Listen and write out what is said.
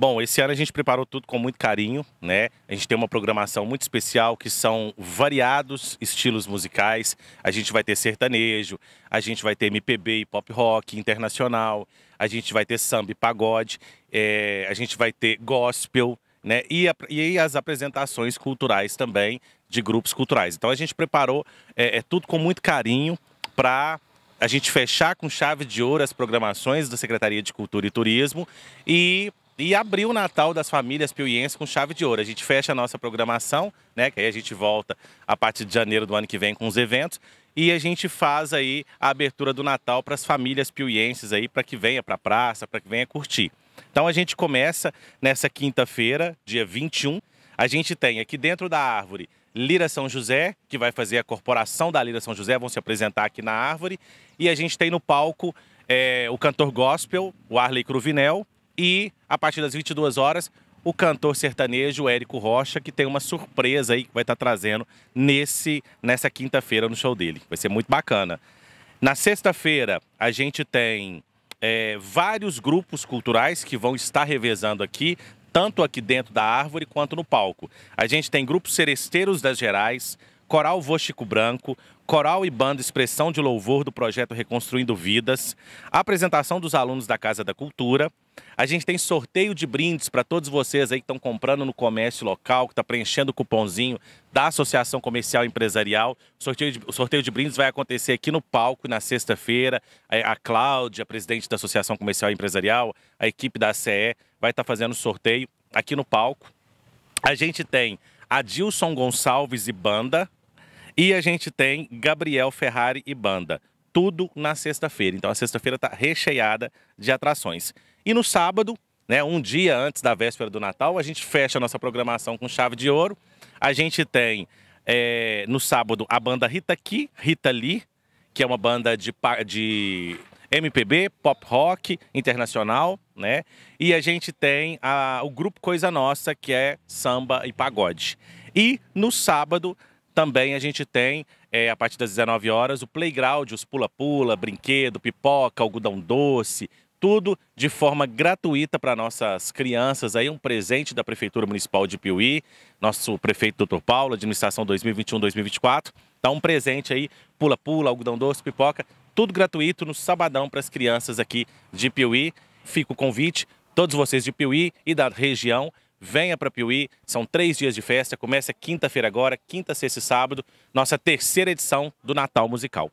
Bom, esse ano a gente preparou tudo com muito carinho, né? A gente tem uma programação muito especial que são variados estilos musicais. A gente vai ter sertanejo, a gente vai ter MPB e pop rock internacional, a gente vai ter samba e pagode, é, a gente vai ter gospel, né? E, a, e as apresentações culturais também de grupos culturais. Então a gente preparou é, é tudo com muito carinho para a gente fechar com chave de ouro as programações da Secretaria de Cultura e Turismo e e abriu o Natal das famílias piuienses com chave de ouro. A gente fecha a nossa programação, né? Que aí a gente volta a partir de janeiro do ano que vem com os eventos. E a gente faz aí a abertura do Natal para as famílias piuienses aí, para que venha para a praça, para que venha curtir. Então a gente começa nessa quinta-feira, dia 21. A gente tem aqui dentro da árvore Lira São José, que vai fazer a corporação da Lira São José, vão se apresentar aqui na árvore. E a gente tem no palco é, o cantor gospel, o Arley Cruvinel, e, a partir das 22 horas, o cantor sertanejo Érico Rocha, que tem uma surpresa aí que vai estar tá trazendo nesse, nessa quinta-feira no show dele. Vai ser muito bacana. Na sexta-feira, a gente tem é, vários grupos culturais que vão estar revezando aqui, tanto aqui dentro da árvore quanto no palco. A gente tem grupos seresteiros das Gerais, Coral Chico Branco, Coral e Banda Expressão de Louvor do projeto Reconstruindo Vidas, apresentação dos alunos da Casa da Cultura, a gente tem sorteio de brindes para todos vocês aí que estão comprando no comércio local, que está preenchendo o cupomzinho da Associação Comercial Empresarial. O sorteio de, o sorteio de brindes vai acontecer aqui no palco na sexta-feira. A, a Cláudia, presidente da Associação Comercial Empresarial, a equipe da CE, vai estar tá fazendo sorteio aqui no palco. A gente tem Adilson Gonçalves e Banda. E a gente tem Gabriel Ferrari e Banda. Tudo na sexta-feira. Então a sexta-feira está recheada de atrações. E no sábado, né, um dia antes da véspera do Natal, a gente fecha a nossa programação com chave de ouro. A gente tem é, no sábado a banda Rita Ki, Rita Lee, que é uma banda de, de MPB, pop rock internacional, né? E a gente tem a, o grupo Coisa Nossa, que é samba e pagode. E no sábado também a gente tem, é, a partir das 19 horas, o playground, os pula-pula, brinquedo, pipoca, algodão doce, tudo de forma gratuita para nossas crianças, aí um presente da Prefeitura Municipal de Piuí, nosso prefeito Dr. Paulo, administração 2021-2024, dá tá um presente aí, pula-pula, algodão doce, pipoca, tudo gratuito no sabadão para as crianças aqui de Piuí. Fica o convite, todos vocês de Piuí e da região, venha para Piuí, são três dias de festa, começa quinta-feira agora, quinta, sexta e sábado, nossa terceira edição do Natal Musical.